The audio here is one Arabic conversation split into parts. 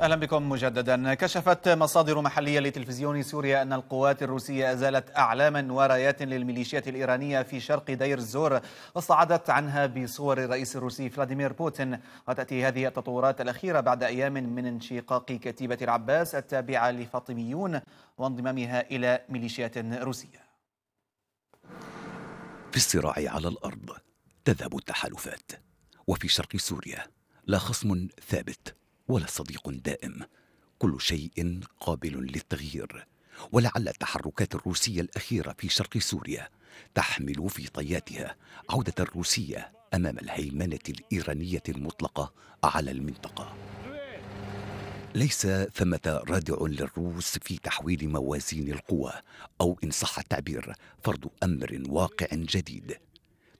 اهلا بكم مجددا كشفت مصادر محليه لتلفزيون سوريا ان القوات الروسيه ازالت اعلاما ورايات للميليشيات الايرانيه في شرق دير الزور وصعدت عنها بصور الرئيس الروسي فلاديمير بوتين وتاتي هذه التطورات الاخيره بعد ايام من انشقاق كتيبه العباس التابعه لفاطميون وانضمامها الى ميليشيات روسيه في الصراع على الارض تذهب التحالفات وفي شرق سوريا لا خصم ثابت ولا صديق دائم كل شيء قابل للتغيير ولعل التحركات الروسيه الاخيره في شرق سوريا تحمل في طياتها عوده الروسيه امام الهيمنه الايرانيه المطلقه على المنطقه ليس ثمة رادع للروس في تحويل موازين القوى أو إن صح التعبير فرض أمر واقع جديد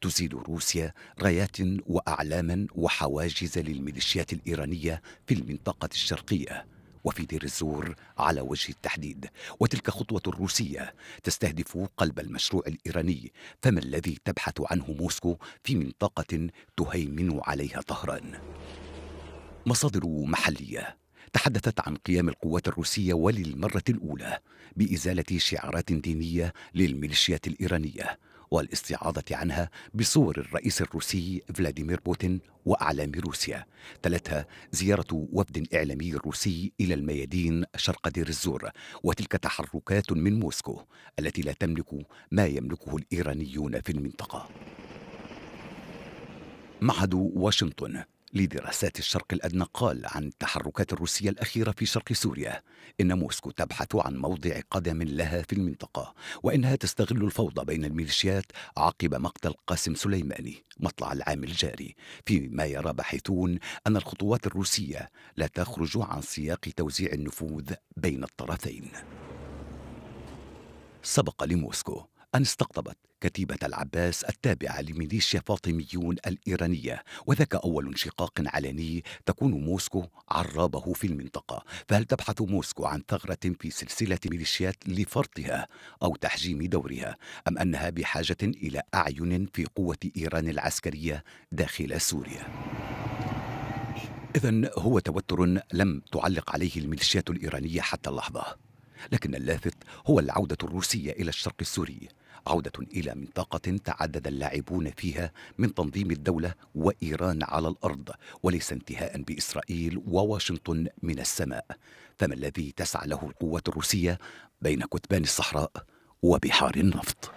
تزيل روسيا رايات واعلاما وحواجز للميليشيات الايرانيه في المنطقه الشرقيه وفي دير الزور على وجه التحديد وتلك خطوه روسيه تستهدف قلب المشروع الايراني فما الذي تبحث عنه موسكو في منطقه تهيمن عليها طهران مصادر محليه تحدثت عن قيام القوات الروسيه وللمره الاولى بازاله شعارات دينيه للميليشيات الايرانيه والاستعاضة عنها بصور الرئيس الروسي فلاديمير بوتين وأعلام روسيا ثلاثة زيارة وفد إعلامي روسي إلى الميادين شرق دير الزور وتلك تحركات من موسكو التي لا تملك ما يملكه الإيرانيون في المنطقة معهد واشنطن لدراسات الشرق الأدنى قال عن التحركات الروسية الأخيرة في شرق سوريا إن موسكو تبحث عن موضع قدم لها في المنطقة وإنها تستغل الفوضى بين الميليشيات عقب مقتل قاسم سليماني مطلع العام الجاري فيما يرى باحثون أن الخطوات الروسية لا تخرج عن سياق توزيع النفوذ بين الطرفين سبق لموسكو أن استقطبت كتيبة العباس التابعة لميليشيا فاطميون الإيرانية وذاك أول انشقاق علني تكون موسكو عرابه في المنطقة فهل تبحث موسكو عن ثغرة في سلسلة ميليشيات لفرطها أو تحجيم دورها أم أنها بحاجة إلى أعين في قوة إيران العسكرية داخل سوريا إذا هو توتر لم تعلق عليه الميليشيات الإيرانية حتى اللحظة لكن اللافت هو العودة الروسية إلى الشرق السوري عودة إلى منطقة تعدد اللاعبون فيها من تنظيم الدولة وإيران على الأرض وليس انتهاء بإسرائيل وواشنطن من السماء فما الذي تسعى له القوات الروسية بين كتبان الصحراء وبحار النفط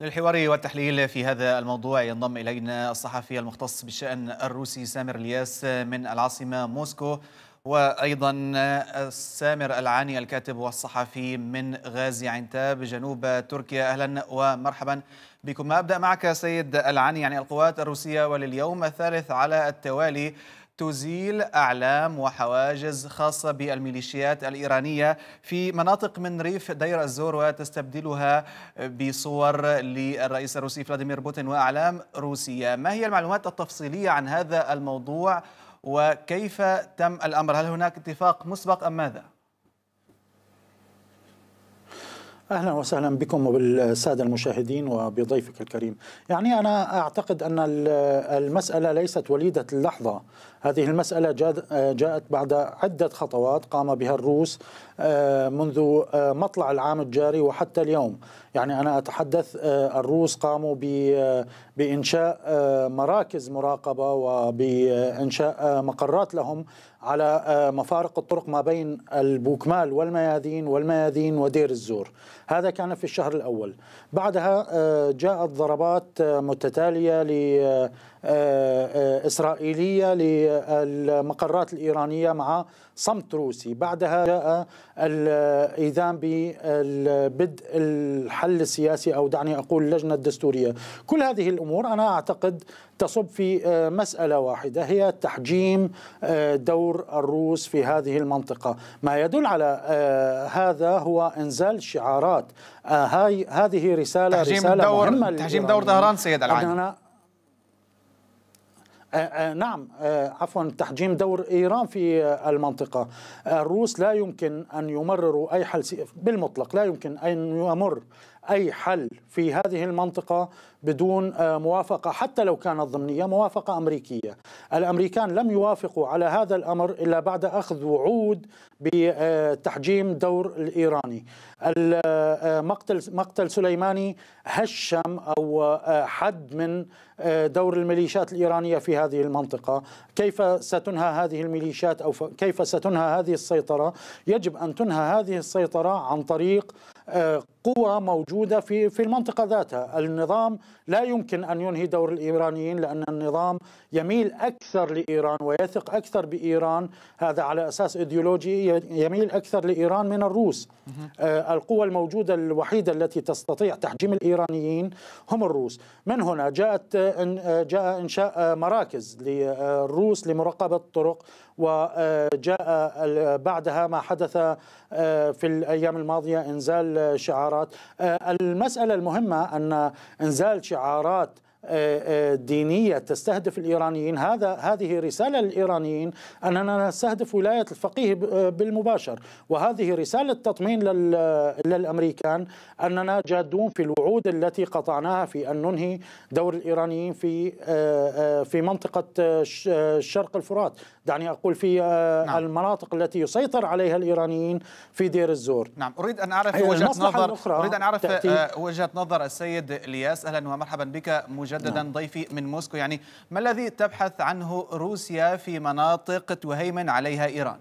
للحوار والتحليل في هذا الموضوع ينضم إلينا الصحفي المختص بالشأن الروسي سامر الياس من العاصمة موسكو وأيضا سامر العاني الكاتب والصحفي من غازي عنتاب جنوب تركيا أهلا ومرحبا بكم أبدأ معك سيد العاني يعني القوات الروسية ولليوم الثالث على التوالي تزيل أعلام وحواجز خاصة بالميليشيات الإيرانية في مناطق من ريف دير الزور وتستبدلها بصور للرئيس الروسي فلاديمير بوتين وأعلام روسية ما هي المعلومات التفصيلية عن هذا الموضوع وكيف تم الأمر هل هناك اتفاق مسبق أم ماذا؟ اهلا وسهلا بكم وبالساده المشاهدين وبضيفك الكريم. يعني انا اعتقد ان المساله ليست وليده اللحظه، هذه المسألة جاءت بعد عدة خطوات قام بها الروس آه، منذ آه، مطلع العام الجاري وحتى اليوم يعني أنا أتحدث آه، الروس قاموا بإنشاء مراكز مراقبة وبإنشاء مقرات لهم على مفارق الطرق ما بين البوكمال والميادين والميادين ودير الزور هذا كان في الشهر الأول بعدها جاءت ضربات متتالية آه، آه، إسرائيلية للمقرات الإيرانية مع صمت روسي بعدها جاء الإيذان ببدء الحل السياسي أو دعني أقول اللجنة الدستورية كل هذه الأمور أنا أعتقد تصب في آه، مسألة واحدة هي تحجيم دور الروس في هذه المنطقة ما يدل على هذا هو إنزال شعارات هاي هذه رسالة تحجيم رسالة دور مهمة تحجيم دور طهران سيد العالم آه، آه، نعم آه، عفوا تحجيم دور إيران في المنطقة الروس لا يمكن أن يمرروا أي حل بالمطلق لا يمكن أن يمر أي حل في هذه المنطقة بدون آه، موافقة حتى لو كانت ضمنية موافقة أمريكية الأمريكان لم يوافقوا على هذا الأمر إلا بعد أخذ وعود بتحجيم آه، دور الإيراني آه، مقتل, مقتل سليماني هشم أو حد من دور الميليشيات الإيرانية في هذه المنطقة كيف ستنهى هذه الميليشيات أو كيف ستنهى هذه السيطرة يجب أن تنهى هذه السيطرة عن طريق قوى موجودة في في المنطقة ذاتها النظام لا يمكن أن ينهي دور الإيرانيين لأن النظام يميل أكثر لإيران ويثق أكثر بإيران هذا على أساس إيديولوجي يميل أكثر لإيران من الروس آه، القوى الموجودة الوحيدة التي تستطيع تحجيم الإيرانيين هم الروس من هنا جاءت آه، جاء إنشاء آه، مراكز للروس لمراقبة الطرق وجاء بعدها ما حدث في الأيام الماضية إنزال الشعارات آه، المسألة المهمة أن إنزال شعارات دينية تستهدف الإيرانيين هذا هذه رسالة للإيرانيين أننا نستهدف ولاية الفقيه بالمباشر وهذه رسالة تطمين للأمريكان أننا جادون في الوعود التي قطعناها في أن ننهي دور الإيرانيين في آه، آه، في منطقة آه، شرق الفرات دعني أقول في نعم. المناطق التي يسيطر عليها الإيرانيين في دير الزور نعم أريد أن أعرف أيوة، وجهة نظر أريد أن أعرف وجهة نظر السيد الياس أهلا ومرحبا بك مجد مجددا نعم. ضيفي من موسكو يعني ما الذي تبحث عنه روسيا في مناطق تهيمن عليها إيران؟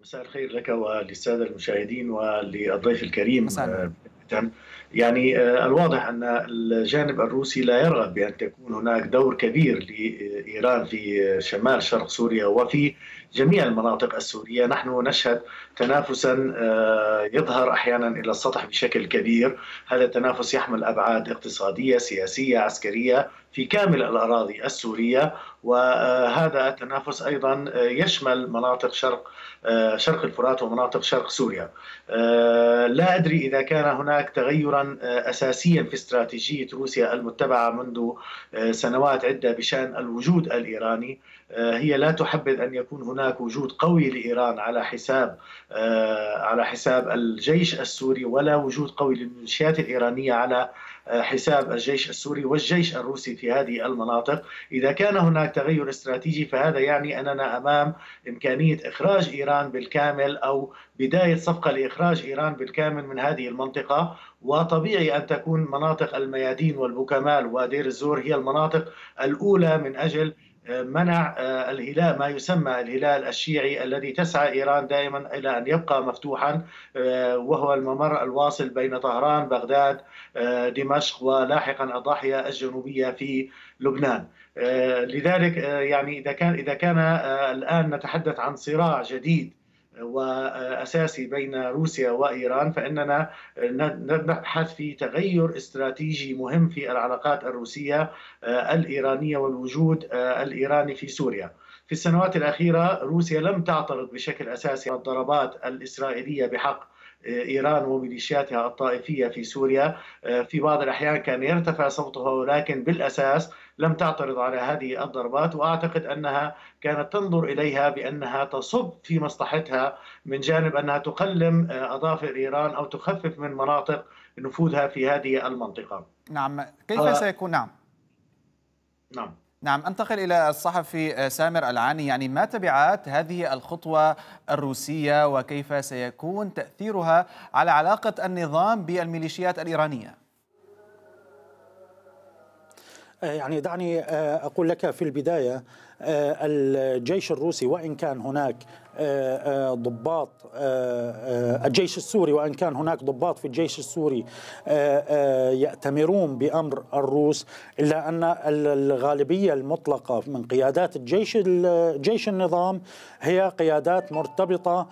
مساء الخير لك وللسادة المشاهدين وللضيف الكريم مساء آه، يعني آه، الواضح ان الجانب الروسي لا يرغب بان تكون هناك دور كبير لايران في شمال شرق سوريا وفي جميع المناطق السوريه، نحن نشهد تنافسا آه، يظهر احيانا الى السطح بشكل كبير، هذا التنافس يحمل ابعاد اقتصاديه، سياسيه، عسكريه في كامل الاراضي السوريه وهذا التنافس ايضا يشمل مناطق شرق شرق الفرات ومناطق شرق سوريا. لا ادري اذا كان هناك تغيرا اساسيا في استراتيجيه روسيا المتبعه منذ سنوات عده بشان الوجود الايراني هي لا تحبذ ان يكون هناك وجود قوي لايران على حساب على حساب الجيش السوري ولا وجود قوي للميليشيات الايرانيه على حساب الجيش السوري والجيش الروسي في هذه المناطق إذا كان هناك تغير استراتيجي فهذا يعني أننا أمام إمكانية إخراج إيران بالكامل أو بداية صفقة لإخراج إيران بالكامل من هذه المنطقة وطبيعي أن تكون مناطق الميادين والبوكمال ودير الزور هي المناطق الأولى من أجل منع آه، الهلال ما يسمى الهلال الشيعي الذي تسعى ايران دائما الى ان يبقى مفتوحا آه، وهو الممر الواصل بين طهران بغداد آه، دمشق ولاحقا الضاحيه الجنوبيه في لبنان لذلك يعني اذا كان اذا كان الان نتحدث عن صراع جديد واساسي بين روسيا وايران فاننا نبحث في تغير استراتيجي مهم في العلاقات الروسيه آه، الايرانيه والوجود آه، الايراني في سوريا. في السنوات الاخيره روسيا لم تعترض بشكل اساسي على الضربات الاسرائيليه بحق ايران وميليشياتها الطائفيه في سوريا آه، في بعض الاحيان كان يرتفع صوتها ولكن بالاساس لم تعترض على هذه الضربات واعتقد انها كانت تنظر اليها بانها تصب في مصلحتها من جانب انها تقلم آه، اظافر ايران او تخفف من مناطق نفوذها في هذه المنطقه. نعم، كيف آه، سيكون نعم؟ نعم نعم انتقل الى الصحفي آه، سامر العاني يعني ما تبعات هذه الخطوه الروسيه وكيف سيكون تاثيرها على علاقه النظام بالميليشيات الايرانيه؟ آه، يعني دعني آه، اقول لك في البدايه آه، الجيش الروسي وان كان هناك ضباط الجيش السوري وان كان هناك ضباط في الجيش السوري ياتمرون بامر الروس الا ان الغالبيه المطلقه من قيادات الجيش جيش النظام هي قيادات مرتبطه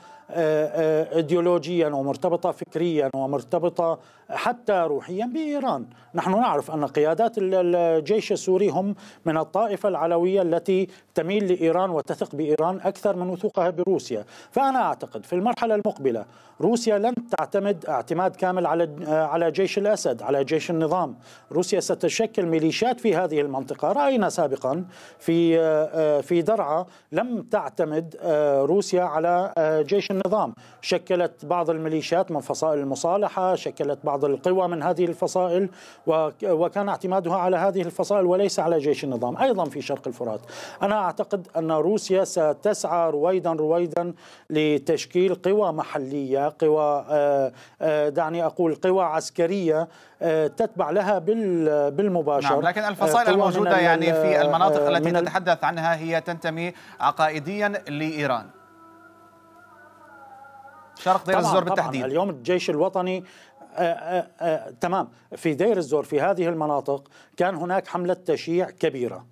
ايديولوجيا ومرتبطه فكريا ومرتبطه حتى روحيا بإيران نحن نعرف أن قيادات الجيش السوري هم من الطائفة العلوية التي تميل لإيران وتثق بإيران أكثر من وثوقها بروسيا فأنا أعتقد في المرحلة المقبلة روسيا لن تعتمد اعتماد كامل على على جيش الأسد على جيش النظام روسيا ستشكل ميليشيات في هذه المنطقة رأينا سابقا في آه، آه، في درعا لم تعتمد آه، روسيا على جيش النظام شكلت بعض الميليشيات من فصائل المصالحة شكلت بعض بعض القوى من هذه الفصائل وكان اعتمادها على هذه الفصائل وليس على جيش النظام أيضا في شرق الفرات أنا أعتقد أن روسيا ستسعى رويدا رويدا لتشكيل قوى محلية قوى آه، آه، دعني أقول قوى عسكرية آه، تتبع لها بالمباشر نعم لكن الفصائل الموجودة يعني في المناطق التي نتحدث عنها هي تنتمي عقائديا لإيران شرق دير الزور بالتحديد اليوم الجيش الوطني آه، آه، آه، تمام في دير الزور في هذه المناطق كان هناك حملة تشييع كبيرة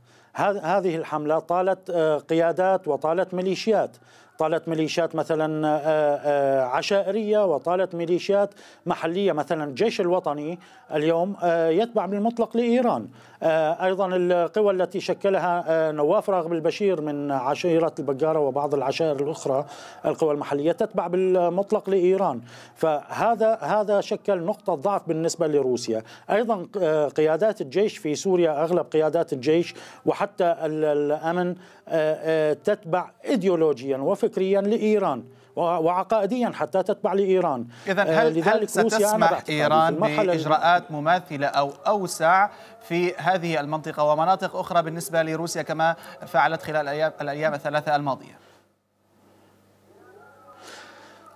هذه الحملة طالت قيادات وطالت ميليشيات طالت ميليشيات مثلا آه، آه، عشائرية وطالت ميليشيات محلية مثلا الجيش الوطني اليوم آه، يتبع بالمطلق لإيران أيضا القوى التي شكلها نواف راغب البشير من عشيرة البقارة وبعض العشائر الأخرى القوى المحلية تتبع بالمطلق لإيران فهذا هذا شكل نقطة ضعف بالنسبة لروسيا أيضا قيادات الجيش في سوريا أغلب قيادات الجيش وحتى الأمن تتبع ايديولوجيا وفكريا لايران وعقائديا حتى تتبع لايران اذا آه، هل, هل ستسمح ايران باجراءات مماثله او اوسع في هذه المنطقه ومناطق اخرى بالنسبه لروسيا كما فعلت خلال الايام, الأيام الثلاثه الماضيه؟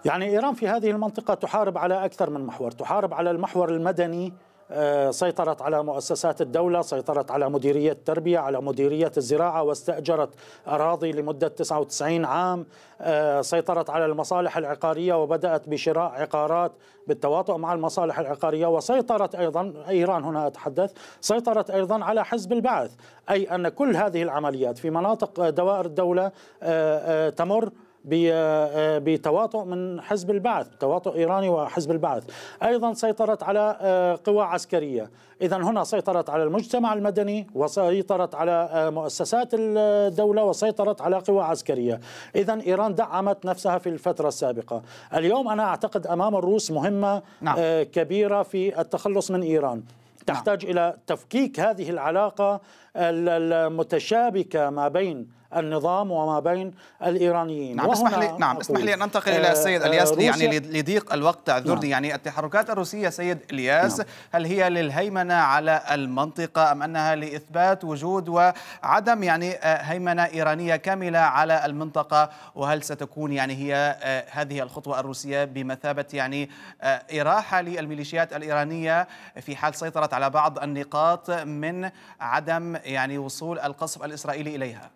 يعني ايران في هذه المنطقه تحارب على اكثر من محور، تحارب على المحور المدني آه، سيطرت على مؤسسات الدولة سيطرت على مديرية التربية على مديرية الزراعة واستأجرت أراضي لمدة 99 عام آه، سيطرت على المصالح العقارية وبدأت بشراء عقارات بالتواطؤ مع المصالح العقارية وسيطرت أيضا إيران هنا أتحدث سيطرت أيضا على حزب البعث أي أن كل هذه العمليات في مناطق دوائر الدولة آه، تمر آه، بتواطؤ من حزب البعث تواطؤ إيراني وحزب البعث أيضا سيطرت على آه، قوى عسكرية إذا هنا سيطرت على المجتمع المدني وسيطرت على آه، مؤسسات الدولة وسيطرت على قوى عسكرية إذا إيران دعمت نفسها في الفترة السابقة اليوم أنا أعتقد أمام الروس مهمة نعم. كبيرة في التخلص من إيران نعم. تحتاج نعم. إلى تفكيك هذه العلاقة المتشابكة ما بين النظام وما بين الايرانيين نعم اسمح لي نعم اسمح لي ان انتقل الى السيد آه، الياس يعني لضيق الوقت اعذرني نعم. يعني التحركات الروسيه سيد الياس نعم. هل هي للهيمنه على المنطقه ام انها لاثبات وجود وعدم يعني آه، هيمنه ايرانيه كامله على المنطقه وهل ستكون يعني هي آه، هذه الخطوه الروسيه بمثابه يعني اراحه للميليشيات الايرانيه في حال سيطرت على بعض النقاط من عدم يعني وصول القصف الاسرائيلي اليها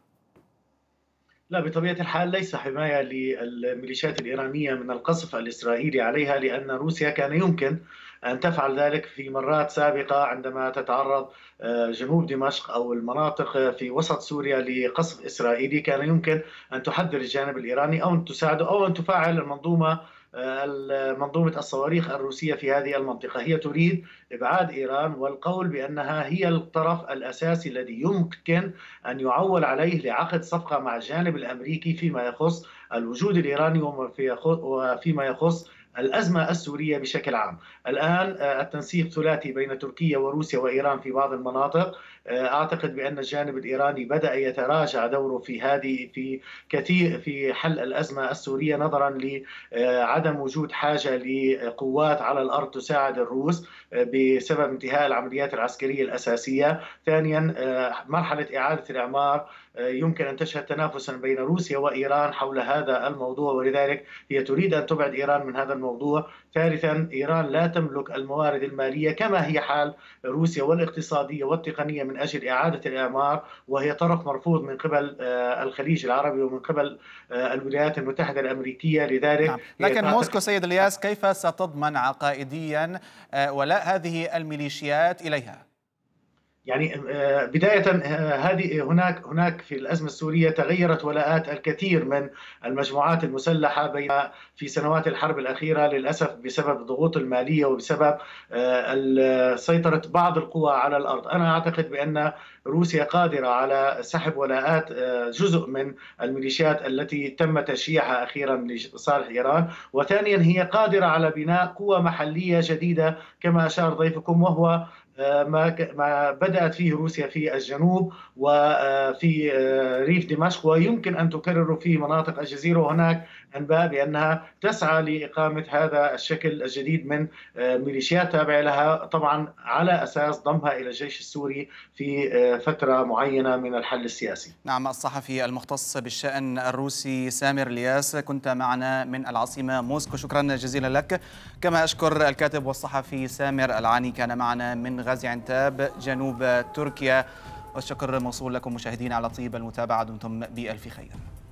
لا بطبيعة الحال ليس حماية للميليشيات الإيرانية من القصف الإسرائيلي عليها لأن روسيا كان يمكن أن تفعل ذلك في مرات سابقة عندما تتعرض آه، جنوب دمشق أو المناطق في وسط سوريا لقصف إسرائيلي كان يمكن أن تحذر الجانب الإيراني أو أن تساعده أو أن تفعل المنظومة منظومة الصواريخ الروسية في هذه المنطقة هي تريد إبعاد إيران والقول بأنها هي الطرف الأساسي الذي يمكن أن يعول عليه لعقد صفقة مع الجانب الأمريكي فيما يخص الوجود الإيراني وفيما يخص الأزمة السورية بشكل عام الآن آه، التنسيق ثلاثي بين تركيا وروسيا وإيران في بعض المناطق آه، أعتقد بأن الجانب الإيراني بدأ يتراجع دوره في هذه في كثير في حل الأزمة السورية نظرا لعدم آه، وجود حاجة لقوات على الأرض تساعد الروس بسبب انتهاء العمليات العسكرية الأساسية ثانيا مرحلة إعادة الإعمار يمكن أن تشهد تنافسا بين روسيا وإيران حول هذا الموضوع ولذلك هي تريد أن تبعد إيران من هذا الموضوع الموضوع ثالثا إيران لا تملك الموارد المالية كما هي حال روسيا والاقتصادية والتقنية من أجل إعادة الإعمار وهي طرف مرفوض من قبل آه، الخليج العربي ومن قبل آه، الولايات المتحدة الأمريكية لذلك نعم. لكن موسكو سيد الياس كيف ستضمن عقائديا آه، ولاء هذه الميليشيات إليها؟ يعني آه، بداية آه، هذه آه، هناك هناك في الأزمة السورية تغيرت ولاءات الكثير من المجموعات المسلحة بين في سنوات الحرب الأخيرة للأسف بسبب الضغوط المالية وبسبب سيطرة بعض القوى على الأرض أنا أعتقد بأن روسيا قادرة على سحب ولاءات جزء من الميليشيات التي تم تشييعها أخيرا لصالح إيران وثانيا هي قادرة على بناء قوى محلية جديدة كما أشار ضيفكم وهو ما ما بدات فيه روسيا في الجنوب وفي آه، آه، ريف دمشق ويمكن ان تكرر في مناطق الجزيره وهناك أنباء بأنها تسعى لإقامة هذا الشكل الجديد من آه، ميليشيات تابعة لها طبعا على أساس ضمها إلى الجيش السوري في آه، فترة معينة من الحل السياسي نعم الصحفي المختص بالشأن الروسي سامر الياس كنت معنا من العاصمة موسكو شكرا جزيلا لك كما أشكر الكاتب والصحفي سامر العاني كان معنا من غازي عنتاب جنوب تركيا والشكر موصول لكم مشاهدينا على طيب المتابعة دمتم بألف خير